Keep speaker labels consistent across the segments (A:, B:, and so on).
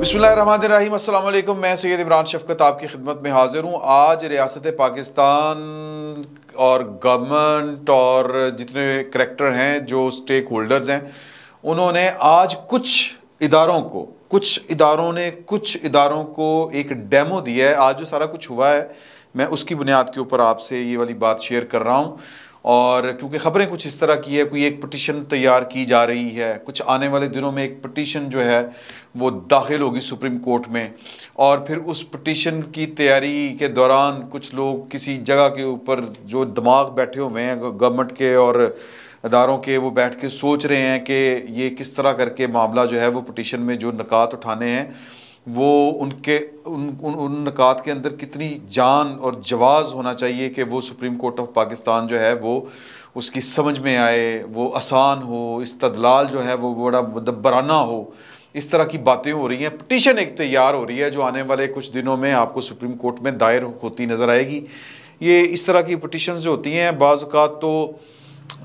A: बसमीम मैं सैद इमरान शफकत आपकी खिदमत में हाजिर हूँ आज रियासत पाकिस्तान और गवर्नमेंट और जितने करेक्टर हैं जो स्टेक होल्डर्स हैं उन्होंने आज कुछ इदारों को कुछ इदारों ने कुछ इदारों को एक डेमो दिया है आज जो सारा कुछ हुआ है मैं उसकी बुनियाद के ऊपर आपसे ये वाली बात शेयर कर रहा हूँ और क्योंकि ख़बरें कुछ इस तरह की है कोई एक पटिशन तैयार की जा रही है कुछ आने वाले दिनों में एक पटिशन जो है वो दाखिल होगी सुप्रीम कोर्ट में और फिर उस पटिशन की तैयारी के दौरान कुछ लोग किसी जगह के ऊपर जो दिमाग बैठे हुए हैं गवर्नमेंट के और अदारों के वो बैठ के सोच रहे हैं कि ये किस तरह करके मामला जो है वो पटिशन में जो नकात उठाने हैं वो उनके उन उन, उन नकात के अंदर कितनी जान और जवाज़ होना चाहिए कि वो सुप्रीम कोर्ट ऑफ पाकिस्तान जो है वो उसकी समझ में आए वो आसान हो इस्तदलाल जो है वो बड़ा मदबराना हो इस तरह की बातें हो रही हैं पटिशन एक तैयार हो रही है जो आने वाले कुछ दिनों में आपको सुप्रीम कोर्ट में दायर होती नज़र आएगी ये इस तरह की पटिशन जो होती हैं बाज़ात तो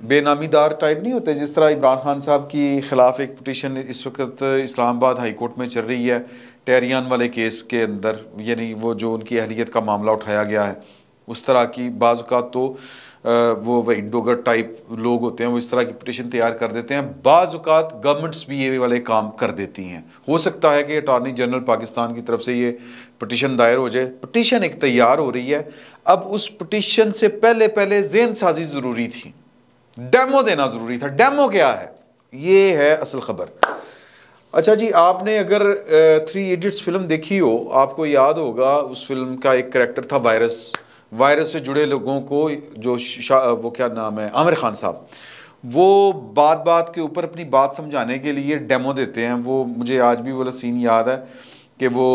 A: बेनामीदार टाइप नहीं होते जिस तरह इमरान खान साहब की ख़िलाफ़ एक पटिशन इस वक्त इस्लामाबाद हाई कोर्ट में चल रही है टेरियान वाले केस के अंदर यानी वो जो उनकी अहलियत का मामला उठाया गया है उस तरह की बाज़ात तो वो वही डोगर टाइप लोग होते हैं वो इस तरह की पटिशन तैयार कर देते हैं बाज़ात गवर्नमेंट्स भी ये वाले काम कर देती हैं हो सकता है कि अटॉर्नी जनरल पाकिस्तान की तरफ से ये पटिशन दायर हो जाए पटिशन एक तैयार हो रही है अब उस पटिशन से पहले पहले जेन साजी ज़रूरी थी डेमो देना ज़रूरी था डेमो क्या है ये है असल खबर अच्छा जी आपने अगर थ्री इडियट्स फिल्म देखी हो आपको याद होगा उस फिल्म का एक करेक्टर था वायरस वायरस से जुड़े लोगों को जो वो क्या नाम है आमिर खान साहब वो बात बात के ऊपर अपनी बात समझाने के लिए डेमो देते हैं वो मुझे आज भी वाला सीन याद है कि वो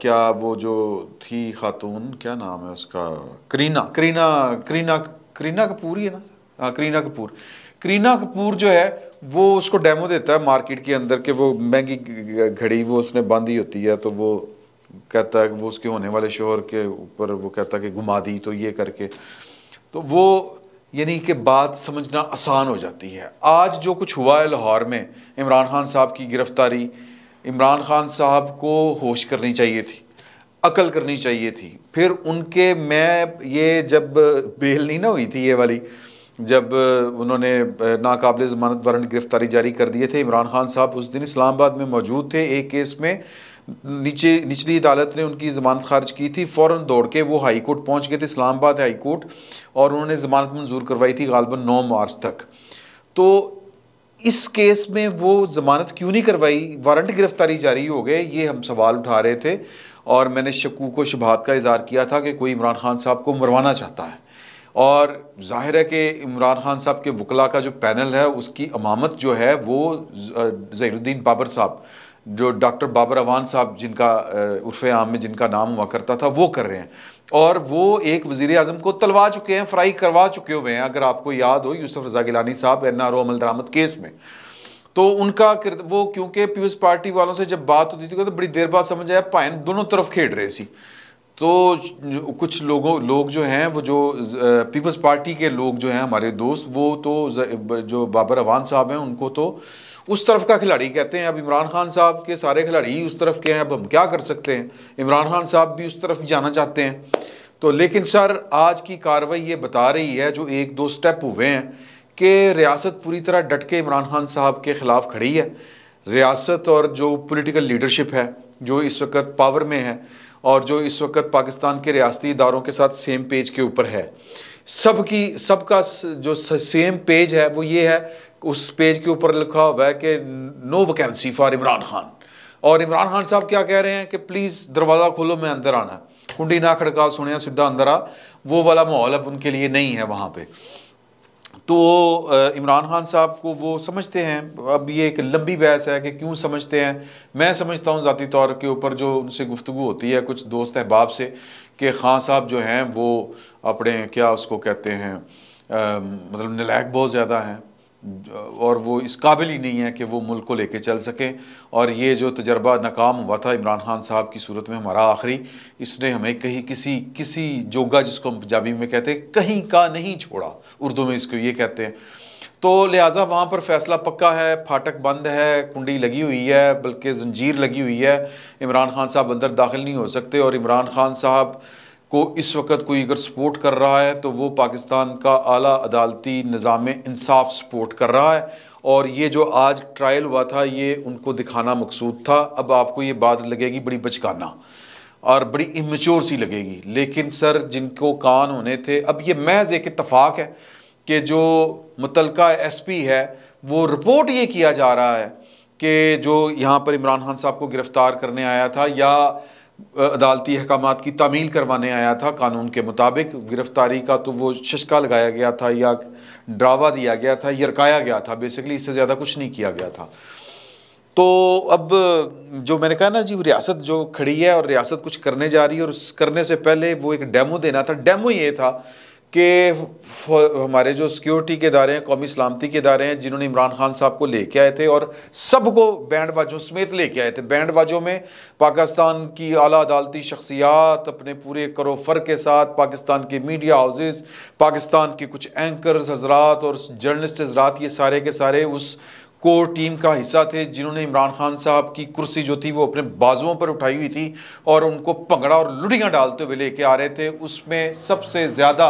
A: क्या वो जो थी खातून क्या नाम है उसका करीना करीना करीना करीना कपूर ही है ना हाँ करीना कपूर करीना कपूर जो है वो उसको डेमो देता है मार्केट के अंदर के वो महंगी घड़ी वो उसने बांधी होती है तो वो कहता है वो उसके होने वाले शोहर के ऊपर वो कहता है कि घुमा दी तो ये करके तो वो यानी कि बात समझना आसान हो जाती है आज जो कुछ हुआ है लाहौर में इमरान खान साहब की गिरफ्तारी इमरान खान साहब को होश करनी चाहिए थी अकल करनी चाहिए थी फिर उनके मैं ये जब बेल नहीं ना हुई थी ये वाली जब उन्होंने नाकबले जमानत वारंट गिरफ्तारी जारी कर दिए थे इमरान खान साहब उस दिन इस्लामाबाद में मौजूद थे एक केस में नीचे निचली अदालत ने उनकी ज़मानत खारिज की थी फ़ौर दौड़ के वो हाई कोर्ट पहुँच गए थे इस्लामाबाद हाई कोर्ट और उन्होंने ज़मानत मंजूर करवाई थी गालबा नौ मार्च तक तो इस केस में वो ज़मानत क्यों नहीं करवाई वारंट गिरफ्तारी जारी हो गए ये हम सवाल उठा रहे थे और मैंने शकूक व शुभात का इज़हार किया था कि कोई इमरान खान साहब को मरवाना चाहता है और जाहिर है कि इमरान खान साहब के वकला का जो पैनल है उसकी अमामत जो है वो जहरुद्दीन बाबर साहब जो डॉक्टर बाबर अवान साहब जिनका उर्फ आम में जिनका नाम हुआ करता था वो कर रहे हैं और वो एक वजीर अजम को तलवा चुके हैं फ्राई करवा चुके हुए हैं अगर आपको याद हो यूसुफ रजा गिलानी साहब एन आर ओ अमल दरामद केस में तो उनका वो क्योंकि पीपल्स पार्टी वालों से जब बात होती थी तो बड़ी देर बाद समझ आया पाइन दोनों तरफ खेड रहे थी तो कुछ लोगों लोग जो हैं वो जो पीपल्स पार्टी के लोग जो हैं हमारे दोस्त वो तो जो बाबर अवान साहब हैं उनको तो उस तरफ का खिलाड़ी कहते हैं अब इमरान खान साहब के सारे खिलाड़ी उस तरफ के हैं अब हम क्या कर सकते हैं इमरान खान साहब भी उस तरफ जाना चाहते हैं तो लेकिन सर आज की कार्रवाई ये बता रही है जो एक दो स्टेप हुए हैं कि रियासत पूरी तरह डट के इमरान खान साहब के ख़िलाफ़ खड़ी है रियासत और जो पॉलिटिकल लीडरशिप है जो इस वक्त पावर में है और जो इस वक्त पाकिस्तान के रियासती इदारों के साथ सेम पेज के ऊपर है सब की सब का जो सेम पेज है वो ये है उस पेज के ऊपर लिखा हुआ है कि no vacancy for Imran Khan और इमरान खान साहब क्या कह रहे हैं कि प्लीज़ दरवाज़ा खोलो मैं अंदर आना कुंडी ना खड़का सुने सीधा अंदर आ वो वाला माहौल अब उनके लिए नहीं है वहाँ पर तो इमरान खान साहब को वो समझते हैं अब ये एक लंबी बहस है कि क्यों समझते हैं मैं समझता हूँ ज़ाती तौर के ऊपर जो उनसे गुफ्तु होती है कुछ दोस्त अहबाब से कि खान साहब जो हैं वो अपने क्या उसको कहते हैं आ, मतलब नलैक बहुत ज़्यादा हैं और वो इस काबिल ही नहीं है कि वो मुल्क को लेके चल सकें और ये जो तजर्बा नाकाम हुआ था इमरान खान साहब की सूरत में हमारा आखिरी इसने हमें कहीं किसी किसी जोगा जिसको हम पंजाबी में कहते हैं कहीं का नहीं छोड़ा उर्दू में इसको ये कहते हैं तो लिहाजा वहाँ पर फैसला पक्का है फाटक बंद है कुंडी लगी हुई है बल्कि जंजीर लगी हुई है इमरान खान साहब अंदर दाखिल नहीं हो सकते और इमरान खान साहब को इस वक्त कोई अगर सपोर्ट कर रहा है तो वो पाकिस्तान का आला अदालती निज़ाम इंसाफ सपोर्ट कर रहा है और ये जो आज ट्रायल हुआ था ये उनको दिखाना मकसूद था अब आपको ये बात लगेगी बड़ी बचकाना और बड़ी इमेच्योर सी लगेगी लेकिन सर जिनको कान होने थे अब ये महज एक इतफाक़ है कि जो मुतलका एस पी है वो रिपोर्ट ये किया जा रहा है कि जो यहाँ पर इमरान खान साहब को गिरफ़्तार करने आया था या अदालती अहकाम की तामील करवाने आया था कानून के मुताबिक गिरफ्तारी का तो वो शशका लगाया गया था या ड्रावा दिया गया था यरकाया गया था बेसिकली इससे ज़्यादा कुछ नहीं किया गया था तो अब जो मैंने कहा ना जी रियासत जो खड़ी है और रियासत कुछ करने जा रही है और उस करने से पहले वो एक डेमो देना था डेमो ये था कि हमारे जो सिक्योरिटी के इदारे हैं कौमी सलामती के इदारे हैं जिन्होंने इमरान खान साहब को लेके आए थे और सबको बैंड बाजों समेत लेके आए थे बैंड बाजों में पाकिस्तान की अला अदालती शख्सियात अपने पूरे करोफर के साथ पाकिस्तान के मीडिया हाउसेस पाकिस्तान के कुछ एंकर्स हजरात और जर्नलिस्ट हजरात ये सारे के सारे उस कोर टीम का हिस्सा थे जिन्होंने इमरान खान साहब की कुर्सी जो थी वो अपने बाजुओं पर उठाई हुई थी और उनको पंगड़ा और लुड़ियाँ डालते हुए लेके आ रहे थे उसमें सबसे ज़्यादा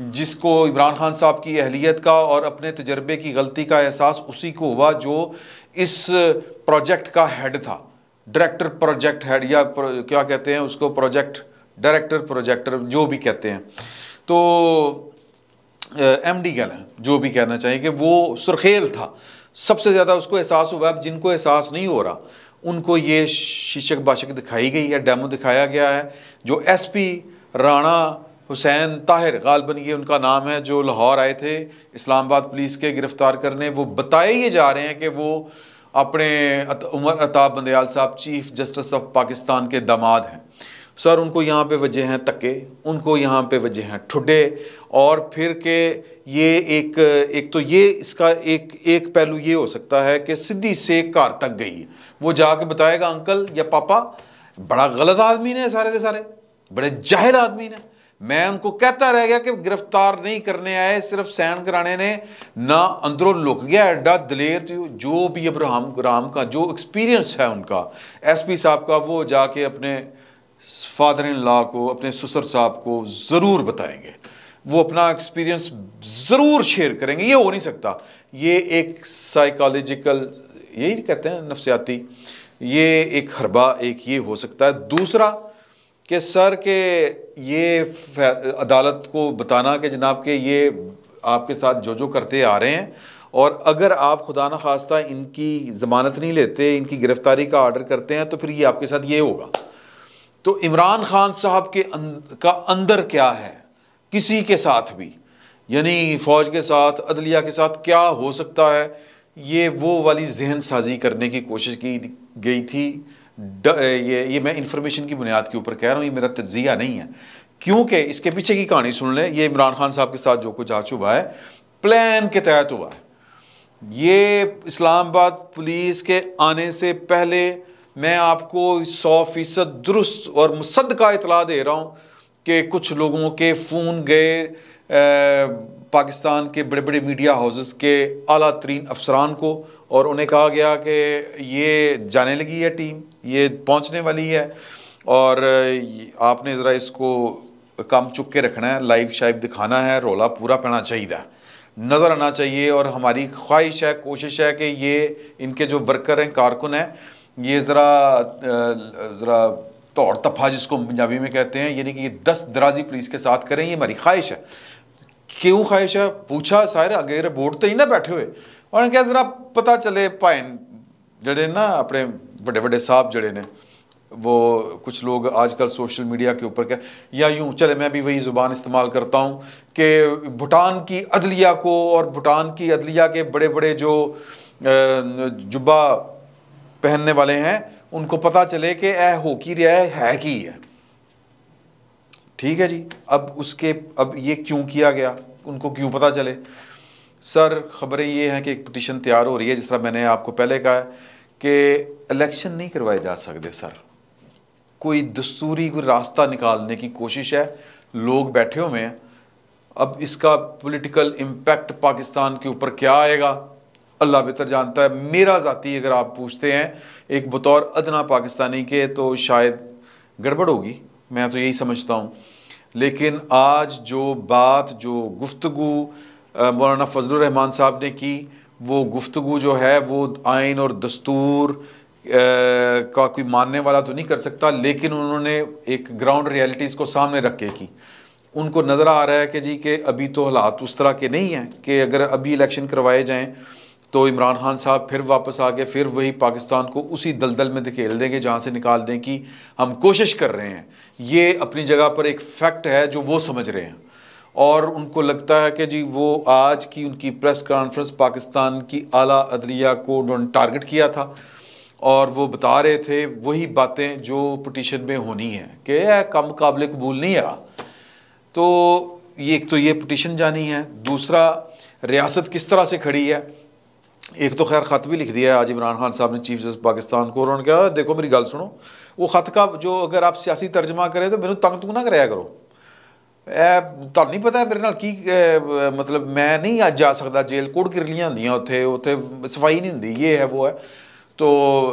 A: जिसको इमरान खान साहब की अहलियत का और अपने तजर्बे की गलती का एहसास उसी को हुआ जो इस प्रोजेक्ट का हेड था डायरेक्टर प्रोजेक्ट हेड या क्या कहते हैं उसको प्रोजेक्ट डायरेक्टर प्रोजेक्टर जो भी कहते हैं तो एम डी कह लें जो भी कहना चाहिए कि वो सुरखेल था सबसे ज़्यादा उसको एहसास हुआ अब जिनको एहसास नहीं हो रहा उनको ये शीशक बाशक दिखाई गई है डेमो दिखाया गया है जो एस पी राणा हुसैन ताहिर गालबन ये उनका नाम है जो लाहौर आए थे इस्लामाबाद पुलिस के गिरफ्तार करने वो बताए ये जा रहे हैं कि वो अपने अत, उमर अताब बंदयाल साहब चीफ जस्टिस ऑफ पाकिस्तान के दामाद हैं सर उनको यहाँ पे वजह हैं तके उनको यहाँ पे वजह हैं ठुडे और फिर के ये एक एक तो ये इसका एक एक पहलू ये हो सकता है कि सिद्धी से कार तक गई वो जाके बताएगा अंकल या पापा बड़ा गलत आदमी ने सारे के सारे बड़े जाहिर आदमी ने मैं उनको कहता रह गया कि गिरफ्तार नहीं करने आए सिर्फ सैन कराने ने ना अंदरों लुक गया एडा दलेर तो जो भी अब राम राम का जो एक्सपीरियंस है उनका एसपी साहब का वो जाके अपने फादर इन लॉ को अपने ससुर साहब को ज़रूर बताएंगे वो अपना एक्सपीरियंस ज़रूर शेयर करेंगे ये हो नहीं सकता ये एक साइकोलॉजिकल यही कहते हैं नफसियाती ये एक हरबा एक ये हो सकता है दूसरा कि सर के ये अदालत को बताना कि जनाब के ये आपके साथ जो जो करते आ रहे हैं और अगर आप खुदा न खास्ता इनकी ज़मानत नहीं लेते इनकी गिरफ़्तारी का आर्डर करते हैं तो फिर ये आपके साथ ये होगा तो इमरान खान साहब के अं, का अंदर क्या है किसी के साथ भी यानी फ़ौज के साथ अदलिया के साथ क्या हो सकता है ये वो वाली जहन साजी करने की कोशिश की गई थी ये ये मैं इन्फॉर्मेशन की बुनियाद के ऊपर कह रहा हूँ ये मेरा तजिया नहीं है क्योंकि इसके पीछे की कहानी सुन लें ये इमरान खान साहब के साथ जो कुछ आ चुका है प्लान के तहत हुआ है ये इस्लामाबाद पुलिस के आने से पहले मैं आपको सौ फीसद दुरुस्त और मुसद का इतला दे रहा हूँ कि कुछ लोगों के फ़ोन गए पाकिस्तान के बड़े बड़े मीडिया हाउसेस के अला तरीन अफसरान को और उन्हें कहा गया कि ये जाने लगी है टीम ये पहुंचने वाली है और आपने ज़रा इसको काम चुक के रखना है लाइव शाइव दिखाना है रोला पूरा पैना चाहिए नज़र आना चाहिए और हमारी ख्वाहिश है कोशिश है कि ये इनके जो वर्कर हैं कारकुन हैं ये ज़रा ज़रा तौर तफा जिसको पंजाबी में कहते हैं यानी कि ये दस दराजी पुलिस के साथ करें ये हमारी ख्वाहिश है क्यों ख्वाहिश है पूछा सारे अगेर बोर्ड तो ही ना बैठे हुए उन्हें क्या जरा पता चले भाई जड़े ना अपने बड़े बड़े साहब जड़े ने वो कुछ लोग आजकल सोशल मीडिया के ऊपर क्या या यूँ चले मैं भी वही ज़ुबान इस्तेमाल करता हूँ कि भूटान की अदलिया को और भूटान की अदलिया के बड़े बड़े जो जुब्बा पहनने वाले हैं उनको पता चले कि ए हो की रहा है, है की है ठीक है जी अब उसके अब ये क्यों किया गया उनको क्यों पता चले सर खबरें ये हैं कि एक पटिशन तैयार हो रही है जिस तरह मैंने आपको पहले कहा है कि इलेक्शन नहीं करवाए जा सकते सर कोई दस्तूरी कोई रास्ता निकालने की कोशिश है लोग बैठे हुए हैं अब इसका पॉलिटिकल इम्पैक्ट पाकिस्तान के ऊपर क्या आएगा अल्लाह बेहतर जानता है मेरा ज़ाती अगर आप पूछते हैं एक बतौर अदना पाकिस्तानी के तो शायद गड़बड़ होगी मैं तो यही समझता हूँ लेकिन आज जो बात जो गुफ्तु मौलाना फजलरहमान साहब ने की वो गुफ्तु जो है वो आइन और दस्तूर आ, का कोई मानने वाला तो नहीं कर सकता लेकिन उन्होंने एक ग्राउंड रियलिटीज़ को सामने रख के की उनको नज़र आ रहा है कि जी के अभी तो हालात उस तरह के नहीं हैं कि अगर अभी इलेक्शन करवाए जाएँ तो इमरान खान साहब फिर वापस आ गए फिर वही पाकिस्तान को उसी दलदल में धकेल देंगे जहाँ से निकाल दें कि हम कोशिश कर रहे हैं ये अपनी जगह पर एक फैक्ट है जो वो समझ रहे हैं और उनको लगता है कि जी वो आज की उनकी प्रेस कॉन्फ्रेंस पाकिस्तान की आला अदलिया को उन्होंने टारगेट किया था और वो बता रहे थे वही बातें जो पटिशन में होनी है कि यह कम काबिल कबूल नहीं आ तो ये एक तो ये पटिशन जानी है दूसरा रियासत किस तरह से खड़ी है एक तो खैर ख़त भी लिख दिया है आज इमरान खान साहब ने चीफ जस्टिस पाकिस्तान को उन्होंने कहा देखो मेरी गल सुनो वो ख़त का जो अगर आप सियासी तर्जमा करें तो मैंने तंग तुंग ना कराया करो ਤੁਹਾਨੂੰ ਨਹੀਂ ਪਤਾ ਮੇਰੇ ਨਾਲ ਕੀ ਮਤਲਬ ਮੈਂ ਨਹੀਂ ਅੱਜ जा ਸਕਦਾ जेल ਕੋੜ किरलियाँ होंगे ਉੱਥੇ ਉੱਥੇ ਸਫਾਈ ਨਹੀਂ ਹੁੰਦੀ ਇਹ ਹੈ ਉਹ ਹੈ तो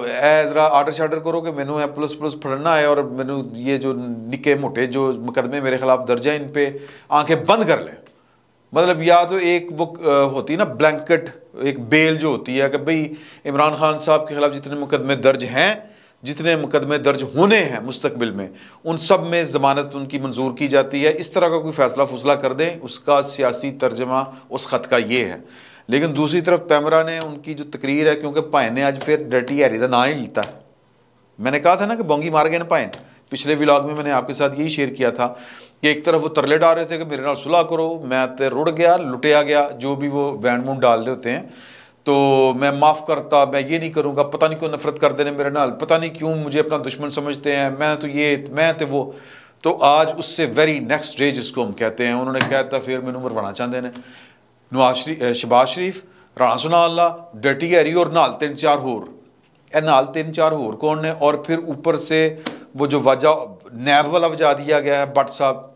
A: ए ज़रा आर्डर शाडर करो कि मैंने ए प्लस प्लस फड़ना है और मैंने ये जो निके मोटे जो मुकदमे मेरे खिलाफ दर्ज है इन पर आंखें बंद कर लें मतलब या तो एक वो होती है ना ब्लैंकेट एक बेल जो होती है कि भाई इमरान खान साहब के खिलाफ जितने मुकदमे दर्ज हैं जितने मुकदमे दर्ज होने हैं मुस्तबिल में उन सब में ज़मानत उनकी मंजूर की जाती है इस तरह का कोई फ़ैसला फुसला कर दें उसका सियासी तर्जमा उस ख़त का ये है लेकिन दूसरी तरफ पैमरा ने उनकी जो तकरीर है क्योंकि भाइन ने आज फिर डटी हैरी का ना ही लेता है मैंने कहा था ना कि बोंगी मार गए ना पाए पिछले विलाग में मैंने आपके साथ यही शेयर किया था कि एक तरफ वो तरले डाल रहे थे कि मेरे ਨਾਲ सुलह करो मैं तो रुड़ गया लुटिया गया जो भी वो बैंड ਮੂਨ डाल रहे होते हैं तो मैं माफ़ करता मैं ये नहीं करूँगा पता नहीं क्यों नफरत करते हैं मेरे नाल पता नहीं क्यों मुझे अपना दुश्मन समझते हैं मैं तो ये मैं तो वो तो आज उससे वेरी नेक्स्ट डे जिसको हम कहते हैं उन्होंने कहता फिर मैंने मरवाना चाहते हैं नवाज शरीफ शबाज शरीफ राणा अल्लाह डटी हैरी और नाल तीन चार होर ए नाल तीन चार होर कौन ने और फिर ऊपर से वो जो वजह नैब वाला वजा दिया गया है बट साहब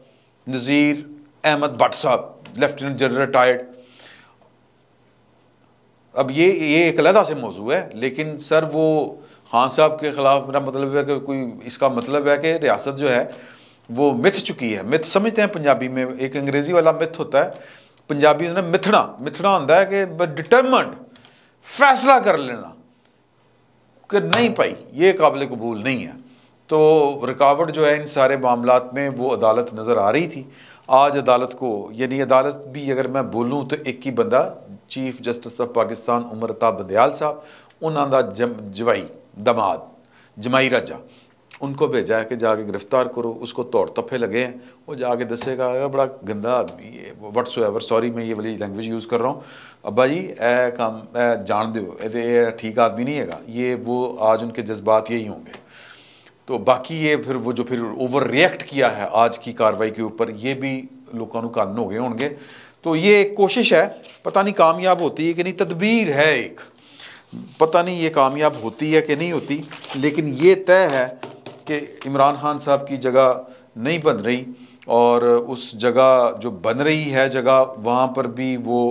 A: नज़ीर अहमद भट्ट साहब लेफ्टिनेंट जनरल रिटायर्ड अब ये ये एक अलहदा से मौजू है लेकिन सर वो खान साहब के ख़िलाफ़ मेरा मतलब है कि कोई इसका मतलब है कि रियासत जो है वो मिथ चुकी है मिथ समझते हैं पंजाबी में एक अंग्रेज़ी वाला मिथ होता है पंजाबी ने मिथना मिथना होंगे कि डिटर्मंड फैसला कर लेना कि नहीं भाई ये काबिल कबूल नहीं है तो रुकावट जो है इन सारे मामला में वो अदालत नज़र आ रही थी आज अदालत को यानी अदालत भी अगर मैं बोलूँ तो एक ही बंदा chief justice of Pakistan उम्रता Bandial साहब उन्होंने जम जवाई दमाद जमाई राजा उनको भेजा है कि जाके गिरफ्तार करो उसको तोड़ तफे लगे हैं वो जाके दसेगा बड़ा गंदा आदमी है वट्स एवर सॉरी मैं ये वाली लैंग्वेज यूज़ कर रहा हूँ अब्बा जी ए काम ए जान दो ठीक आदमी नहीं है ये वो आज उनके जज्बात यही होंगे तो बाकी ये फिर वो जो फिर ओवर रिएक्ट किया है आज की कार्रवाई के ऊपर ये भी लोगों को कानून हो गए होंगे तो ये एक कोशिश है पता नहीं कामयाब होती है कि नहीं तदबीर है एक पता नहीं ये कामयाब होती है कि नहीं होती लेकिन ये तय है कि इमरान खान साहब की जगह नहीं बन रही और उस जगह जो बन रही है जगह वहाँ पर भी वो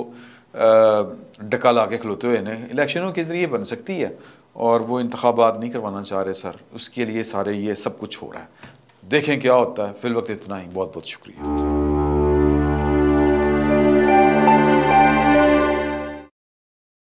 A: डका ला के खलोते हुए इलेक्शनों के ज़रिए बन सकती है और वो इंतबात नहीं करवाना चाह रहे सर उसके लिए सारे ये सब कुछ हो रहा है देखें क्या होता है फिल वक्त इतना ही बहुत बहुत शुक्रिया